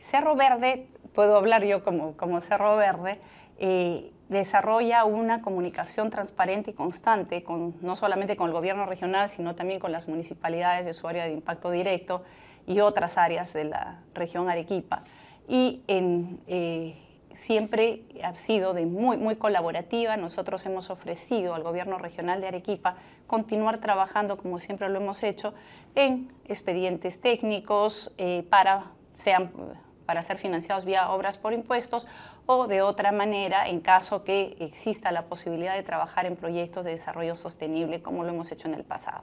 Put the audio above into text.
Cerro Verde, puedo hablar yo como, como Cerro Verde, eh, desarrolla una comunicación transparente y constante, con, no solamente con el gobierno regional, sino también con las municipalidades de su área de impacto directo y otras áreas de la región Arequipa. Y eh, siempre ha sido de muy, muy colaborativa. Nosotros hemos ofrecido al gobierno regional de Arequipa continuar trabajando, como siempre lo hemos hecho, en expedientes técnicos eh, para sean para ser financiados vía obras por impuestos o de otra manera en caso que exista la posibilidad de trabajar en proyectos de desarrollo sostenible como lo hemos hecho en el pasado.